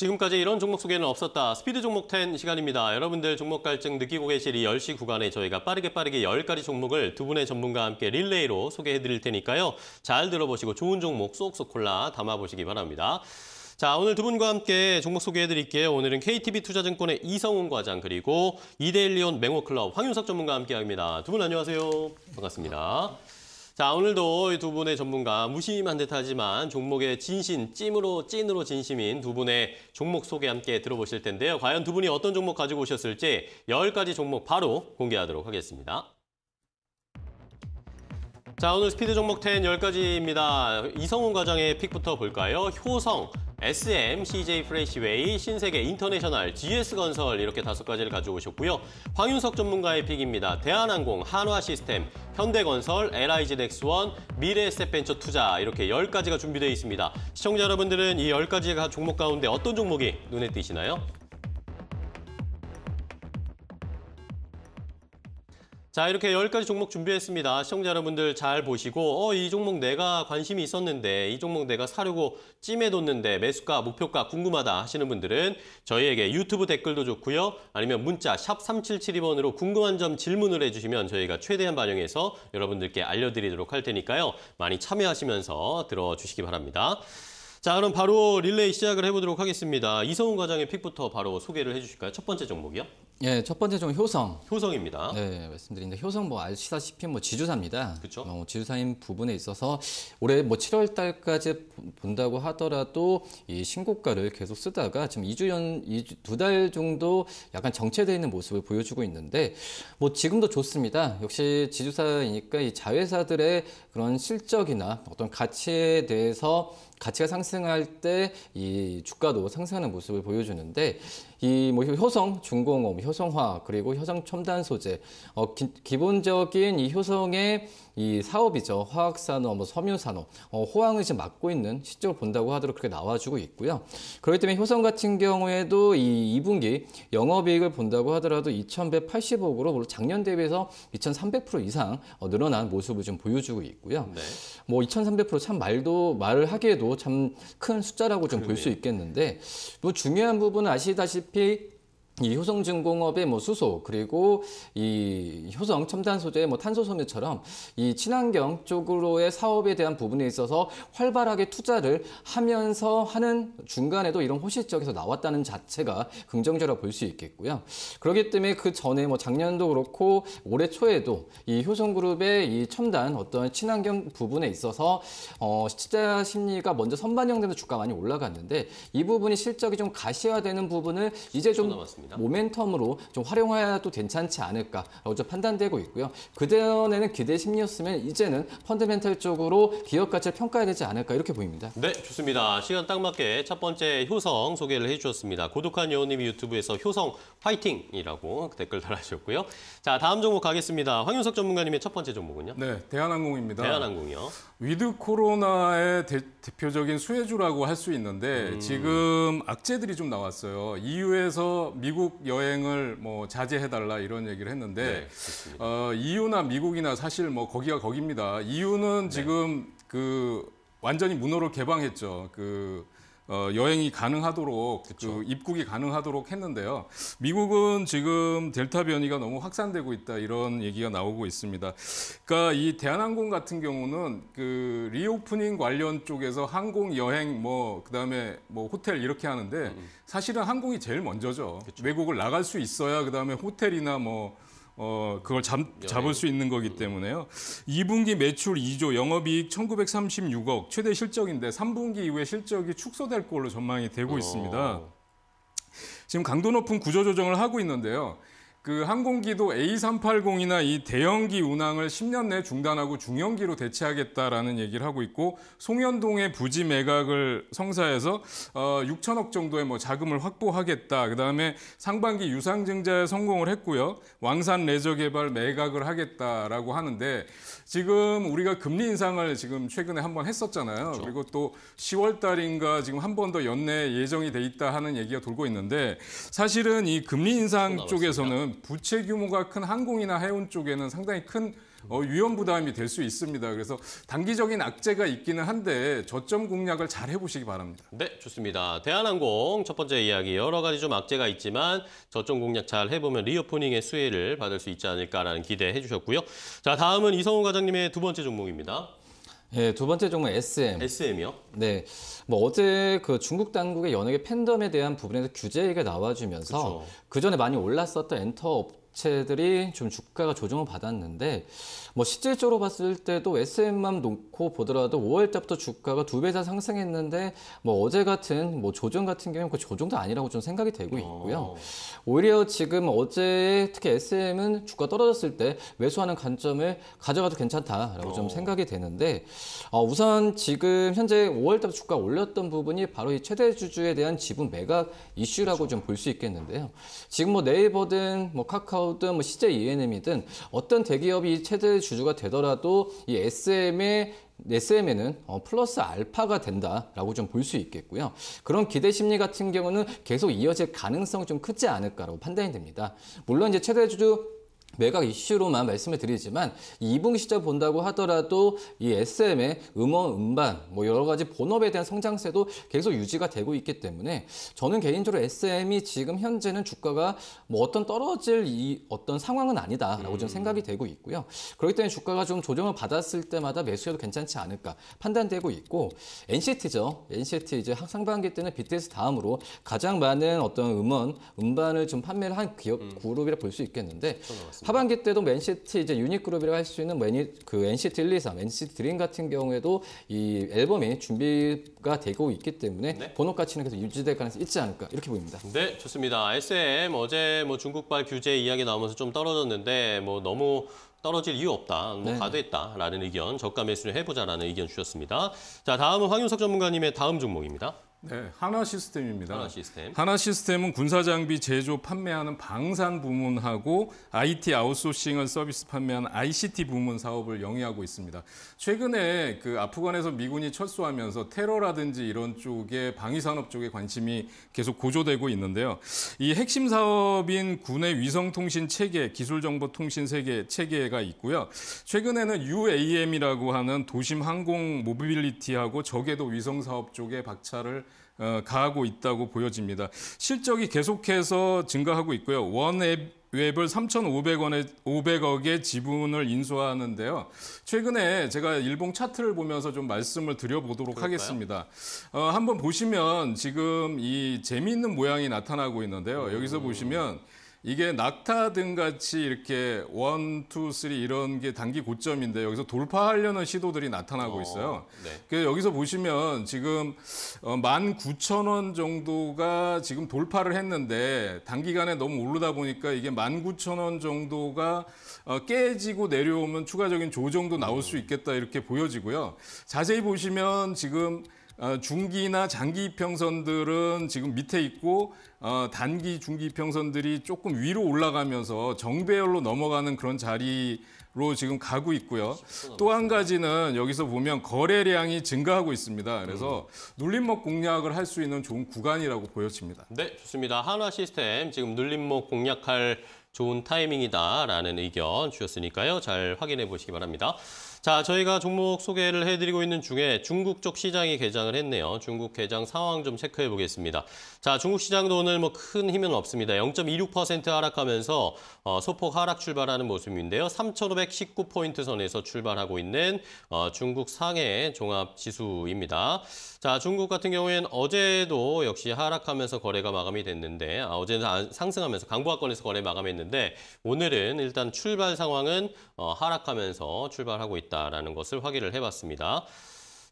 지금까지 이런 종목 소개는 없었다. 스피드 종목 10 시간입니다. 여러분들 종목 갈증 느끼고 계실 이 10시 구간에 저희가 빠르게 빠르게 10가지 종목을 두 분의 전문가와 함께 릴레이로 소개해 드릴 테니까요. 잘 들어보시고 좋은 종목 쏙쏙 골라 담아보시기 바랍니다. 자, 오늘 두 분과 함께 종목 소개해 드릴게요. 오늘은 KTB 투자증권의 이성훈 과장 그리고 이데일리온 맹호클럽 황윤석 전문가와 함께 합니다. 두 분 안녕하세요. 반갑습니다. 자, 오늘도 두 분의 전문가 무심한 듯하지만 종목의 진심, 찜으로 찐으로 진심인 두 분의 종목 소개 함께 들어보실 텐데요. 과연 두 분이 어떤 종목 가지고 오셨을지 10가지 종목 바로 공개하도록 하겠습니다. 자, 오늘 스피드 종목 10 10가지입니다. 이성훈 과장의 픽부터 볼까요? 효성, SM, CJ 프레시웨이, 신세계 인터내셔널, GS건설 이렇게 다섯 가지를 가져오셨고요. 황윤석 전문가의 픽입니다. 대한항공, 한화시스템, 현대건설, LIG 넥스원, 미래에셋벤처투자 이렇게 열가지가 준비되어 있습니다. 시청자 여러분들은 이 열가지 종목 가운데 어떤 종목이 눈에 띄시나요? 자 이렇게 10가지 종목 준비했습니다. 시청자 여러분들 잘 보시고 어 이 종목 내가 관심이 있었는데 이 종목 내가 사려고 찜해뒀는데 매수가 목표가 궁금하다 하시는 분들은 저희에게 유튜브 댓글도 좋고요. 아니면 문자 샵 3772번으로 궁금한 점 질문을 해주시면 저희가 최대한 반영해서 여러분들께 알려드리도록 할 테니까요. 많이 참여하시면서 들어주시기 바랍니다. 자 그럼 바로 릴레이 시작을 해보도록 하겠습니다. 이성훈 과장의 픽부터 바로 소개를 해주실까요? 첫 번째 종목이요. 예, 첫 번째 종 효성. 효성입니다. 네, 말씀드린데 효성 뭐 아시다시피 뭐 지주사입니다. 그렇죠. 어, 지주사인 부분에 있어서 올해 뭐 7월 달까지 본다고 하더라도 이 신고가를 계속 쓰다가 지금 2주 연 2달 정도 약간 정체되어 있는 모습을 보여주고 있는데 뭐 지금도 좋습니다. 역시 지주사이니까 이 자회사들의 그런 실적이나 어떤 가치에 대해서 가치가 상승할 때 이 주가도 상승하는 모습을 보여주는데 이 뭐 효성 중공업, 효성화 그리고 효성 첨단 소재 어, 기, 본적인이 효성의 이사업이죠 화학산업, 뭐 섬유산업, 어, 호황을 지금 맡고 있는 시적을 본다고 하도록 그렇게 나와주고 있고요. 그렇기 때문에 효성 같은 경우에도 이 2분기 영업이익을 본다고 하더라도 2,180억으로 작년 대비해서 2,300% 이상 어, 늘어난 모습을 좀 보여주고 있고요. 네. 뭐2,300%참 말도 말을 하기에도 참 큰 숫자라고 좀 볼 수 있겠는데 뭐 중요한 부분은 아시다시피 이 효성중공업의 뭐 수소 그리고 이 효성 첨단 소재의 뭐 탄소 섬유처럼 이 친환경 쪽으로의 사업에 대한 부분에 있어서 활발하게 투자를 하면서 하는 중간에도 이런 호시 지역에서 나왔다는 자체가 긍정적으로 볼 수 있겠고요. 그렇기 때문에 그 전에 뭐 작년도 그렇고 올해 초에도 이 효성그룹의 이 첨단 어떤 친환경 부분에 있어서 어 투자 심리가 먼저 선반영되면서 주가 많이 올라갔는데 이 부분이 실적이 좀 가시화되는 부분을 이제 좀 남았습니다. 있습니다. 모멘텀으로 좀 활용해도 괜찮지 않을까라고 판단되고 있고요. 그전에는 기대 심리였으면 이제는 펀드멘탈쪽으로 기업 가치를 평가해야 되지 않을까 이렇게 보입니다. 네, 좋습니다. 시간 딱 맞게 첫 번째 효성 소개를 해주셨습니다. 고독한 여우님이 유튜브에서 효성 화이팅이라고 댓글 달아주셨고요. 자, 다음 종목 가겠습니다. 황윤석 전문가님의 첫 번째 종목은요? 네, 대한항공입니다. 대한항공이요. 위드 코로나의 대, 표적인 수혜주라고 할 수 있는데 음. 지금 악재들이 좀 나왔어요. EU에서 미국 여행을 뭐 자제해달라 이런 얘기를 했는데 네, 어, EU나 미국이나 사실 뭐 거기가 거기입니다. EU는 네. 지금 그 완전히 문호를 개방했죠. 그 어, 여행이 가능하도록 그 입국이 가능하도록 했는데요. 미국은 지금 델타 변이가 너무 확산되고 있다 이런 얘기가 나오고 있습니다. 그러니까 이 대한항공 같은 경우는 그 리오프닝 관련 쪽에서 항공 여행 뭐 그다음에 뭐 호텔 이렇게 하는데 음. 사실은 항공이 제일 먼저죠. 그쵸. 외국을 나갈 수 있어야 그다음에 호텔이나 뭐 어, 그걸 잡, 잡을 수 있는 거기 때문에요. 2분기 매출 2조, 영업이익 1936억, 최대 실적인데 3분기 이후에 실적이 축소될 걸로 전망이 되고 어. 있습니다. 지금 강도 높은 구조 조정을 하고 있는데요. 그 항공기도 A380이나 이 대형기 운항을 10년 내 중단하고 중형기로 대체하겠다라는 얘기를 하고 있고 송현동의 부지 매각을 성사해서 어 6천억 정도의 뭐 자금을 확보하겠다. 그다음에 상반기 유상증자에 성공을 했고요. 왕산 레저 개발 매각을 하겠다라고 하는데 지금 우리가 금리 인상을 지금 최근에 한 번 했었잖아요. 그렇죠. 그리고또 10월 달인가 지금 한 번 더 연내 예정이 돼 있다 하는 얘기가 돌고 있는데 사실은 이 금리 인상 쪽에서는 보면 부채 규모가 큰 항공이나 해운 쪽에는 상당히 큰 어, 위험 부담이 될 수 있습니다. 그래서 단기적인 악재가 있기는 한데 저점 공략을 잘 해보시기 바랍니다. 네, 좋습니다. 대한항공 첫 번째 이야기 여러 가지 좀 악재가 있지만 저점 공략 잘 해보면 리오프닝의 수혜를 받을 수 있지 않을까라는 기대해 주셨고요. 자, 다음은 이성훈 과장님의 두 번째 종목입니다. 예, 두 번째 종목 SM. SM이요? 네. 뭐 어제 그 중국 당국의 연예계 팬덤에 대한 부분에서 규제 얘기가 나와주면서 그 전에 많이 올랐었던 엔터 업체들이 좀 주가가 조정을 받았는데 뭐 실질적으로 봤을 때도 SM만 놓고 보더라도 5월 달부터 주가가 두배 이상 상승했는데 뭐 어제 같은 뭐 조정 같은 경우는 그 조정도 아니라고 좀 생각이 되고 있고요. 어. 오히려 지금 어제 특히 SM은 주가 떨어졌을 때 매수하는 관점을 가져가도 괜찮다라고 어. 좀 생각이 되는데 어, 우선 지금 현재 5월 달부터 주가 올렸던 부분이 바로 이 최대 주주에 대한 지분 매각 이슈라고 그렇죠. 좀볼 수 있겠는데요. 지금 뭐 네이버든 뭐 카카오 카카오든 뭐 CJ E&M이든 어떤 대기업이 최대 주주가 되더라도 이 SM의 SM에는 어, 플러스 알파가 된다라고 좀 볼 수 있겠고요. 그런 기대 심리 같은 경우는 계속 이어질 가능성 좀 크지 않을까라고 판단이 됩니다. 물론 이제 최대 주주 매각 이슈로만 말씀을 드리지만 2분기시절 본다고 하더라도 이 SM의 음원, 음반, 뭐 여러 가지 본업에 대한 성장세도 계속 유지가 되고 있기 때문에 저는 개인적으로 SM이 지금 현재는 주가가 뭐 어떤 떨어질 이 어떤 상황은 아니다라고 음. 생각이 되고 있고요. 그렇기 때문에 주가가 좀 조정을 받았을 때마다 매수해도 괜찮지 않을까 판단되고 있고 NCT죠. NCT 이제 상반기 때는 BTS 다음으로 가장 많은 어떤 음원, 음반을 좀 판매를 한 기업 음. 그룹이라 볼 수 있겠는데 하반기 때도 맨시티 이제 유닛그룹이라고 할 수 있는 매니, 그 NCT 123, NCT 드림 같은 경우에도 이 앨범이 준비가 되고 있기 때문에 네. 번호 가치는 계속 유지될 가능성이 있지 않을까 이렇게 보입니다. 네, 좋습니다. SM 어제 뭐 중국발 규제 이야기 나오면서 좀 떨어졌는데 뭐 너무 떨어질 이유 없다, 뭐 네. 과도했다라는 의견, 저가 매수를 해보자라는 의견 주셨습니다. 자, 다음은 황윤석 전문가님의 다음 종목입니다. 네, 하나 시스템입니다. 하나 시스템. 하나 시스템은 군사 장비 제조 판매하는 방산 부문하고 IT 아웃소싱을 서비스 판매하는 ICT 부문 사업을 영위하고 있습니다. 최근에 그 아프간에서 미군이 철수하면서 테러라든지 이런 쪽에 방위 산업 쪽에 관심이 계속 고조되고 있는데요. 이 핵심 사업인 군의 위성 통신 체계, 기술 정보 통신 세계 체계가 있고요. 최근에는 UAM이라고 하는 도심 항공 모빌리티하고 저궤도 위성 사업 쪽에 박차를 어, 가하고 있다고 보여집니다. 실적이 계속해서 증가하고 있고요. 원앱 웹을 3,500원에 500억의 지분을 인수하는데요. 최근에 제가 일봉 차트를 보면서 좀 말씀을 드려보도록 그럴까요? 하겠습니다. 어, 한번 보시면 지금 이 재미있는 모양이 나타나고 있는데요. 여기서 보시면 이게 낙타 등 같이 이렇게 원, 투, 쓰리 이런 게 단기 고점인데 여기서 돌파하려는 시도들이 나타나고 어, 있어요. 어, 네. 그래서 여기서 보시면 지금 19,000원 어, 정도가 지금 돌파를 했는데 단기간에 너무 오르다 보니까 이게 19,000원 정도가 어, 깨지고 내려오면 추가적인 조정도 나올 수 음. 있겠다 이렇게 보여지고요. 자세히 보시면 지금 어, 중기나 장기 평선들은 지금 밑에 있고 어, 단기 중기 평선들이 조금 위로 올라가면서 정배열로 넘어가는 그런 자리로 지금 가고 있고요. 또 한 가지는 여기서 보면 거래량이 증가하고 있습니다. 그래서 음. 눌림목 공략을 할 수 있는 좋은 구간이라고 보여집니다. 네, 좋습니다. 한화 시스템 지금 눌림목 공략할 좋은 타이밍이다라는 의견 주셨으니까요. 잘 확인해 보시기 바랍니다. 자, 저희가 종목 소개를 해드리고 있는 중에 중국 쪽 시장이 개장을 했네요. 중국 개장 상황 좀 체크해 보겠습니다. 자, 중국 시장도 오늘 뭐 큰 힘은 없습니다. 0.26% 하락하면서 어, 소폭 하락 출발하는 모습인데요. 3,519포인트 선에서 출발하고 있는 어, 중국 상해 종합지수입니다. 자, 중국 같은 경우에는 어제도 역시 하락하면서 거래가 마감이 됐는데 아, 어제는 상승하면서 강보합권에서 거래 마감했는데 오늘은 일단 출발 상황은 어, 하락하면서 출발하고 있다. 있다라는 것을 확인을 해봤습니다.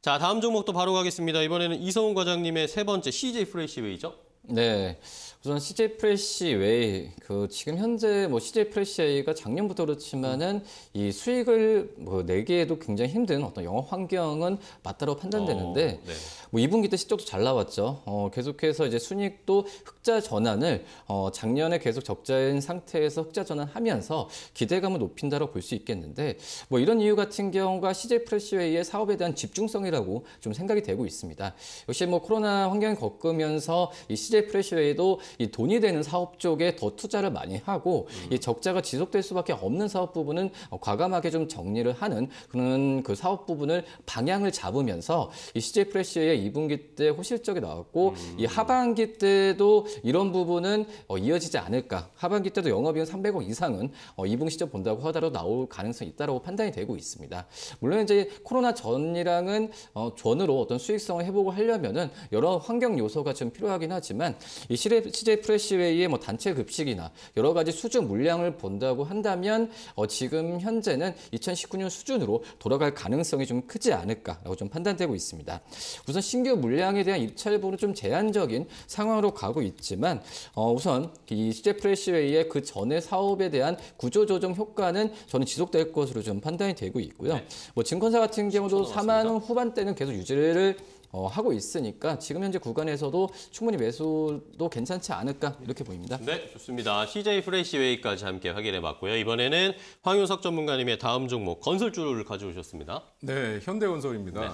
자, 다음 종목도 바로 가겠습니다. 이번에는 이성훈 과장님의 세 번째 CJ 프레시웨이죠. 네. 우선 CJ 프레시 웨이 그 지금 현재 뭐 CJ 프레시가 작년부터 그렇지만은 이 수익을 뭐 내기에도 굉장히 힘든 어떤 영업 환경은 맞다라고 판단되는데 어, 네. 뭐 2분기 때 실적도 잘 나왔죠. 어, 계속해서 이제 순익도 흑자 전환을 어, 작년에 계속 적자인 상태에서 흑자 전환하면서 기대감을 높인다라고 볼 수 있겠는데 뭐 이런 이유 같은 경우가 CJ 프레시웨이의 사업에 대한 집중성이라고 좀 생각이 되고 있습니다. 역시 뭐 코로나 환경이 겪으면서 이 CJ 경제 프레셔에도 이 돈이 되는 사업 쪽에 더 투자를 많이 하고 음. 이 적자가 지속될 수밖에 없는 사업 부분은 과감하게 좀 정리를 하는 그런 그 사업 부분을 방향을 잡으면서 이 CJ 프레쉬의 2분기 때 호실적이 나왔고 음. 이 하반기 때도 이런 부분은 어, 이어지지 않을까. 하반기 때도 영업이익 300억 이상은 어, 2분기 시점 본다고 하더라도 나올 가능성이 있다고 판단이 되고 있습니다. 물론 이제 코로나 전이랑은 어, 전으로 어떤 수익성을 회복을 하려면은 여러 환경 요소가 좀 필요하긴 하지만 있지만 이 CJ 프레시웨이의 뭐 단체 급식이나 여러 가지 수주 물량을 본다고 한다면 어, 지금 현재는 2019년 수준으로 돌아갈 가능성이 좀 크지 않을까라고 좀 판단되고 있습니다. 우선 신규 물량에 대한 입찰보는 좀 제한적인 상황으로 가고 있지만 어, 우선 이 CJ 프레시웨이의 그 전의 사업에 대한 구조조정 효과는 저는 지속될 것으로 좀 판단이 되고 있고요. 네. 뭐 증권사 같은 경우도 4만 원 후반대는 계속 유지를 어, 하고 있으니까 지금 현재 구간에서도 충분히 매수도 괜찮지 않을까 이렇게 보입니다. 네, 좋습니다. CJ 프레시웨이까지 함께 확인해 봤고요. 이번에는 황윤석 전문가님의 다음 종목 건설주를 가져오셨습니다. 네, 현대건설입니다. 네.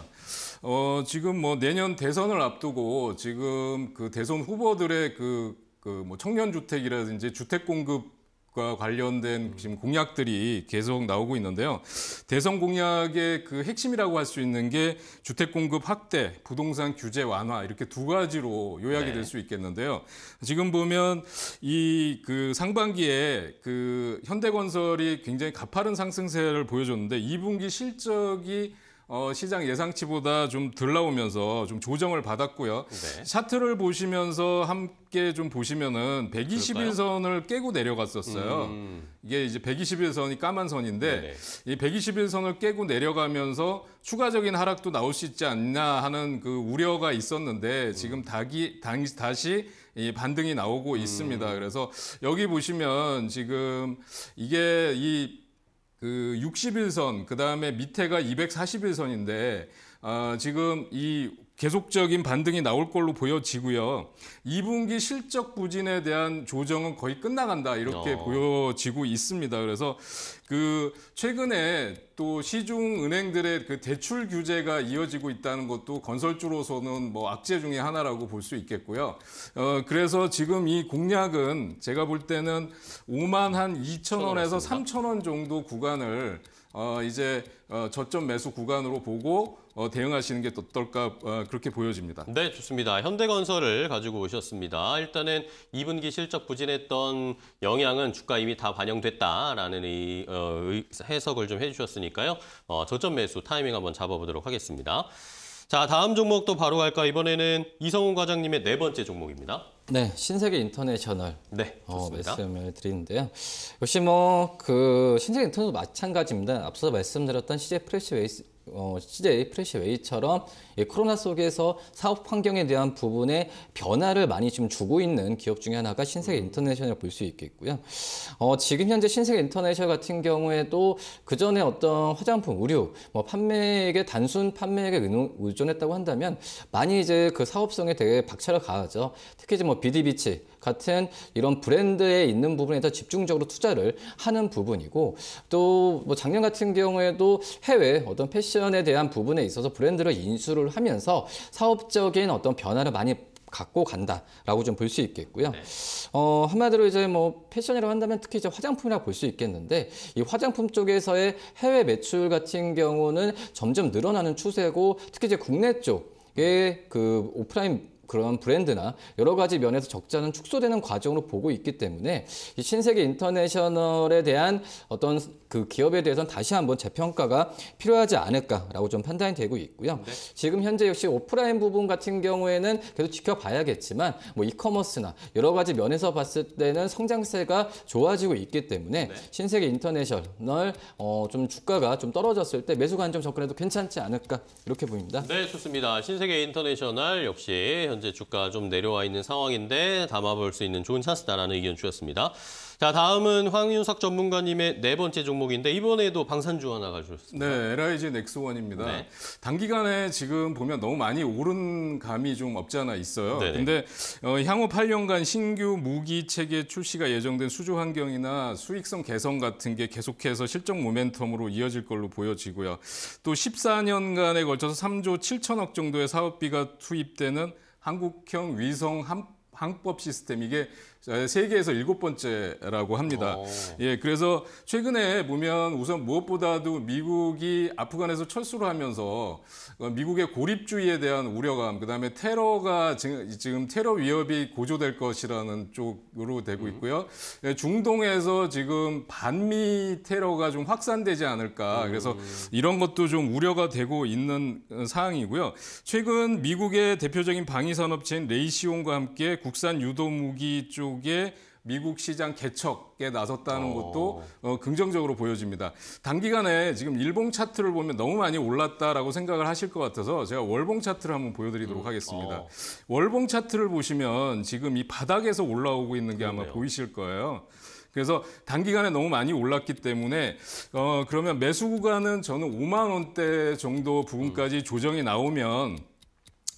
어, 지금 뭐 내년 대선을 앞두고 지금 그 대선 후보들의 그, 그뭐 청년 주택이라든지 주택 공급 과 관련된 지금 공약들이 계속 나오고 있는데요. 대선 공약의 그 핵심이라고 할 수 있는 게 주택 공급 확대, 부동산 규제 완화 이렇게 두 가지로 요약이 네. 될수 있겠는데요. 지금 보면 이 그 상반기에 그 현대건설이 굉장히 가파른 상승세를 보여줬는데 2분기 실적이 어, 시장 예상치보다 좀 덜 나오면서 좀 조정을 받았고요. 네. 차트를 보시면서 함께 좀 보시면은 121선을 깨고 내려갔었어요. 음. 이게 이제 121선이 까만 선인데 네네. 이 121선을 깨고 내려가면서 추가적인 하락도 나올 수 있지 않나 하는 그 우려가 있었는데 지금 음. 다기, 당, 다시 이 반등이 나오고 있습니다. 음. 그래서 여기 보시면 지금 이게 이그 60일선 그다음에 밑에가 241선인데 어, 지금 이 계속적인 반등이 나올 걸로 보여지고요. 2분기 실적 부진에 대한 조정은 거의 끝나간다 이렇게 어. 보여지고 있습니다. 그래서 그 최근에 또 시중 은행들의 그 대출 규제가 이어지고 있다는 것도 건설주로서는 뭐 악재 중의 하나라고 볼 수 있겠고요. 어 그래서 지금 이 공약은 제가 볼 때는 5만 한 2천 원에서 3천 원 정도 구간을 어 이제 어 저점 매수 구간으로 보고 어, 대응하시는 게 어떨까 어, 그렇게 보여집니다. 네, 좋습니다. 현대건설을 가지고 오셨습니다. 일단은 2분기 실적 부진했던 영향은 주가 이미 다 반영됐다라는 이, 어, 어, 해석을 좀 해주셨으니까요. 어, 저점 매수 타이밍 한번 잡아보도록 하겠습니다. 자, 다음 종목 도 바로 갈까? 이번에는 이성훈 과장님의 네 번째 종목입니다. 네, 신세계 인터내셔널 네, 어, 말씀을 드리는데요. 역시 뭐 그 신세계 인터넷도 마찬가지입니다. 앞서 말씀드렸던 CJ 프레시웨이스 어, CJ 프레시웨이처럼 예, 코로나 속에서 사업 환경에 대한 부분에 변화를 많이 지금 주고 있는 기업 중에 하나가 신세계 음. 인터내셔널 볼 수 있겠고요. 어, 지금 현재 신세계 인터내셔널 같은 경우에도 그 전에 어떤 화장품, 의류, 뭐 판매액에 단순 판매액에 의존했다고 한다면 많이 이제 그 사업성에 되게 박차를 가하죠. 특히 이제 뭐 비디비치 같은 이런 브랜드에 있는 부분에서 집중적으로 투자를 하는 부분이고 또 뭐 작년 같은 경우에도 해외 어떤 패션에 대한 부분에 있어서 브랜드를 인수를 하면서 사업적인 어떤 변화를 많이 갖고 간다라고 좀 볼 수 있겠고요. 네. 어, 한마디로 이제 뭐 패션이라고 한다면 특히 이제 화장품이라고 볼 수 있겠는데 이 화장품 쪽에서의 해외 매출 같은 경우는 점점 늘어나는 추세고 특히 이제 국내 쪽의 그 오프라인 그런 브랜드나 여러 가지 면에서 적자는 축소되는 과정으로 보고 있기 때문에 이 신세계 인터내셔널에 대한 어떤 그 기업에 대해서는 다시 한번 재평가가 필요하지 않을까라고 좀 판단이 되고 있고요. 네. 지금 현재 역시 오프라인 부분 같은 경우에는 계속 지켜봐야겠지만 뭐 이커머스나 여러 가지 면에서 봤을 때는 성장세가 좋아지고 있기 때문에 네. 신세계 인터내셔널 어, 좀 주가가 좀 떨어졌을 때 매수 관점 접근해도 괜찮지 않을까 이렇게 보입니다. 네, 좋습니다. 신세계 인터내셔널 역시 현재 주가 좀 내려와 있는 상황인데 담아볼 수 있는 좋은 찬스다라는 의견 주셨습니다. 자 다음은 황윤석 전문가님의 네 번째 종목인데 이번에도 방산주 하나 가져오셨습니다. 네, LIG 넥스원입니다. 네. 단기간에 지금 보면 너무 많이 오른 감이 좀 없지 않아 있어요. 네네. 데 어, 향후 8년간 신규 무기 체계 출시가 예정된 수주 환경이나 수익성 개선 같은 게 계속해서 실적 모멘텀으로 이어질 걸로 보여지고요. 또 14년간에 걸쳐서 3조 7천억 정도의 사업비가 투입되는 한국형 위성 항법 시스템 이게 세계에서 일곱 번째라고 합니다. 오. 예, 그래서 최근에 보면 우선 무엇보다도 미국이 아프간에서 철수를 하면서 어, 미국의 고립주의에 대한 우려감, 그다음에 테러가 지금 테러 위협이 고조될 것이라는 쪽으로 되고 음. 있고요. 음. 중동에서 지금 반미 테러가 좀 확산되지 않을까. 음. 그래서 이런 것도 좀 우려가 되고 있는 사항이고요. 최근 미국의 대표적인 방위 산업체인 레이시온과 함께 국산 유도 무기 쪽 미국의 미국 시장 개척에 나섰다는 어. 것도 어, 긍정적으로 보여집니다. 단기간에 지금 일봉 차트를 보면 너무 많이 올랐다라고 생각을 하실 것 같아서 제가 월봉 차트를 한번 보여드리도록 음. 하겠습니다. 어. 월봉 차트를 보시면 지금 이 바닥에서 올라오고 있는 게 그러네요. 아마 보이실 거예요. 그래서 단기간에 너무 많이 올랐기 때문에 어 그러면 매수 구간은 저는 5만 원대 정도 부분까지 조정이 나오면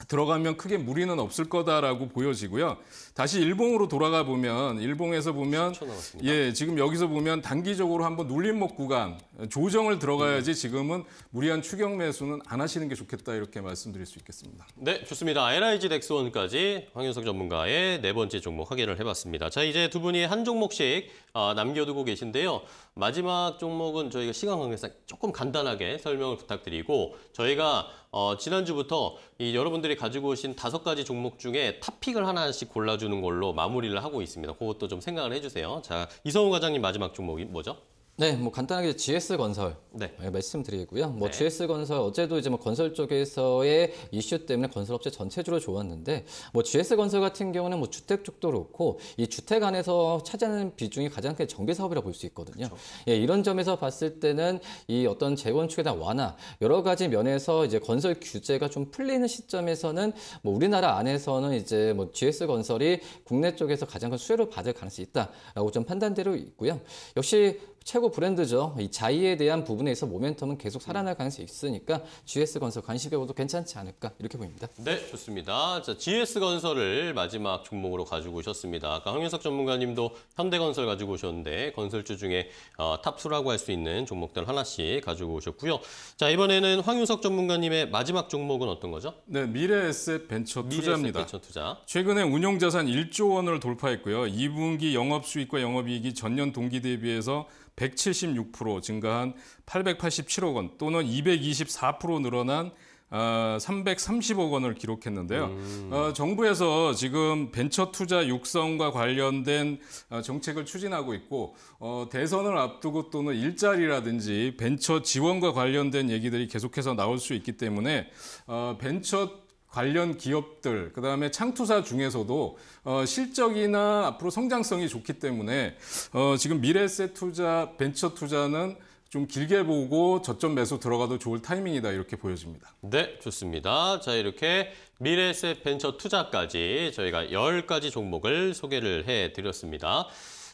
들어가면 크게 무리는 없을 거다라고 보여지고요. 다시 일봉으로 돌아가 보면 일봉에서 보면 예 지금 여기서 보면 단기적으로 한번 눌림목 구간 조정을 들어가야지 네. 지금은 무리한 추격 매수는 안 하시는 게 좋겠다 이렇게 말씀드릴 수 있겠습니다. 네 좋습니다. LIG 덱스원까지 황윤석 전문가의 네 번째 종목 확인을 해봤습니다. 자 이제 두 분이 한 종목씩 아, 남겨두고 계신데요. 마지막 종목은 저희가 시간 관계상 조금 간단하게 설명을 부탁드리고 저희가 어, 지난주부터 이 여러분들이 가지고 오신 다섯 가지 종목 중에 탑픽을 하나씩 골라주는 걸로 마무리를 하고 있습니다. 그것도 좀 생각을 해주세요. 자, 이성훈 과장님 마지막 종목이 뭐죠? 네, 뭐 간단하게 GS 건설 네. 예, 말씀드리고요. 뭐 네. GS 건설 어제도 이제 뭐 건설 쪽에서의 이슈 때문에 건설업체 전체적으로 좋았는데 뭐 GS 건설 같은 경우는 뭐 주택 쪽도 그렇고 이 주택 안에서 차지하는 비중이 가장 큰 정비 사업이라 고볼 수 있거든요. 그렇 예, 이런 점에서 봤을 때는 이 어떤 재건축에 대한 완화 여러 가지 면에서 이제 건설 규제가 좀 풀리는 시점에서는 뭐 우리나라 안에서는 이제 뭐 GS 건설이 국내 쪽에서 가장 큰 수혜를 받을 가능성이 있다라고 좀 판단대로 있고요. 역시 최고 브랜드죠. 이 자이에 대한 부분에서 모멘텀은 계속 살아날 가능성이 있으니까 GS건설 관심 해봐도 괜찮지 않을까 이렇게 보입니다. 네, 좋습니다. 자, GS건설을 마지막 종목으로 가지고 오셨습니다. 아까 황윤석 전문가님도 현대건설 가지고 오셨는데 건설주 중에 어, 탑수라고할 수 있는 종목들 하나씩 가지고 오셨고요. 자, 이번에는 황윤석 전문가님의 마지막 종목은 어떤 거죠? 네, 미래에셋 벤처 투자입니다. 벤처 투자. 최근에 운용자산 1조 원을 돌파했고요. 2분기 영업수익과 영업이익이 전년 동기 대비해서 176% 증가한 887억 원 또는 224% 늘어난 어, 330억 원을 기록했는데요. 음. 어, 정부에서 지금 벤처 투자 육성과 관련된 어, 정책을 추진하고 있고 어, 대선을 앞두고 또는 일자리라든지 벤처 지원과 관련된 얘기들이 계속해서 나올 수 있기 때문에 어, 벤처 관련 기업들, 그 다음에 창투사 중에서도 어, 실적이나 앞으로 성장성이 좋기 때문에 어, 지금 미래세 투자, 벤처 투자는 좀 길게 보고 저점 매수 들어가도 좋을 타이밍이다 이렇게 보여집니다. 네, 좋습니다. 자, 이렇게 미래세 벤처 투자까지 저희가 열가지 종목을 소개를 해드렸습니다.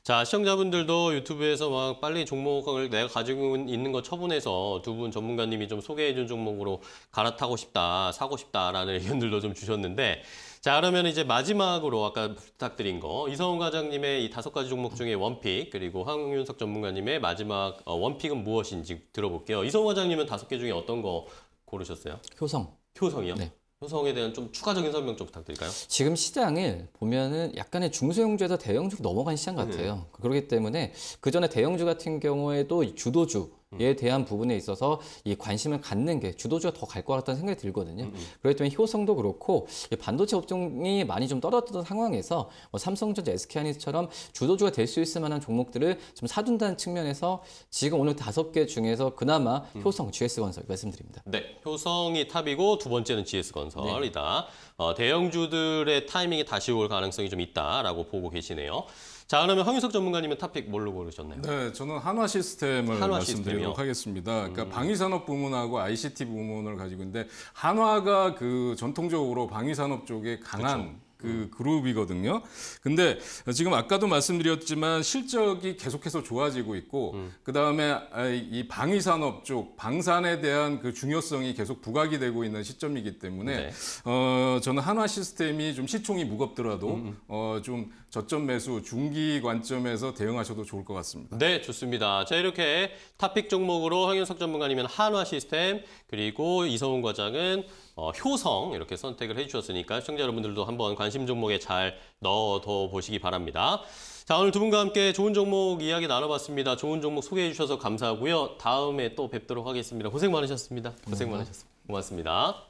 자, 시청자분들도 유튜브에서 막 빨리 종목을 내가 가지고 있는 거 처분해서 두 분 전문가님이 좀 소개해 준 종목으로 갈아타고 싶다, 사고 싶다라는 의견들도 좀 주셨는데 자, 그러면 이제 마지막으로 아까 부탁드린 거 이성훈 과장님의 이 다섯 가지 종목 중에 원픽 그리고 황윤석 전문가님의 마지막 어, 원픽은 무엇인지 들어볼게요. 이성훈 과장님은 다섯 개 중에 어떤 거 고르셨어요? 효성. 효성이요? 네. 효성에 대한 좀 추가적인 설명 좀 부탁드릴까요? 지금 시장을 보면은 약간의 중소형주에서 대형주로 넘어간 시장 같아요. 네. 그렇기 때문에 그 전에 대형주 같은 경우에도 주도주 음. 에 대한 부분에 있어서 이 관심을 갖는 게 주도주가 더 갈거다는 생각이 들거든요. 음, 음. 그렇기 때문에 효성도 그렇고 반도체 업종이 많이 좀떨어뜨던 상황에서 뭐 삼성전자, SK하이닉스처럼 주도주가 될 수 있을 만한 종목들을 좀 사둔다는 측면에서 지금 오늘 다섯 개 중에서 그나마 음. 효성, 음. GS건설 말씀드립니다. 네, 효성이 탑이고 두 번째는 GS건설이다. 네. 어, 대형주들의 타이밍이 다시 올 가능성이 좀 있다라고 보고 계시네요. 자, 그러면 황유석 전문가님은 탑픽 뭘로 고르셨나요? 네, 저는 한화 시스템을 한화 말씀드리도록 시스템이요? 하겠습니다. 그러니까 음. 방위산업 부문하고 ICT 부문을 가지고 있는데 한화가 그 전통적으로 방위산업 쪽에 강한 그렇죠. 그 그룹이거든요. 근데 지금 아까도 말씀드렸지만 실적이 계속해서 좋아지고 있고 음. 그다음에 아, 이 방위 산업 쪽 방산에 대한 그 중요성이 계속 부각이 되고 있는 시점이기 때문에 네. 어 저는 한화 시스템이 좀 시총이 무겁더라도 음, 음. 어좀 저점 매수 중기 관점에서 대응하셔도 좋을 것 같습니다. 네, 좋습니다. 자, 이렇게 탑픽 종목으로 황윤석 전문가님은 한화 시스템 그리고 이성훈 과장은 어, 효성 이렇게 선택을 해주셨으니까 시청자 여러분들도 한번 관심 종목에 잘 넣어둬 보시기 바랍니다. 자 오늘 두 분과 함께 좋은 종목 이야기 나눠봤습니다. 좋은 종목 소개해 주셔서 감사하고요. 다음에 또 뵙도록 하겠습니다. 고생 많으셨습니다. 고생 많으셨습니다. 고맙습니다.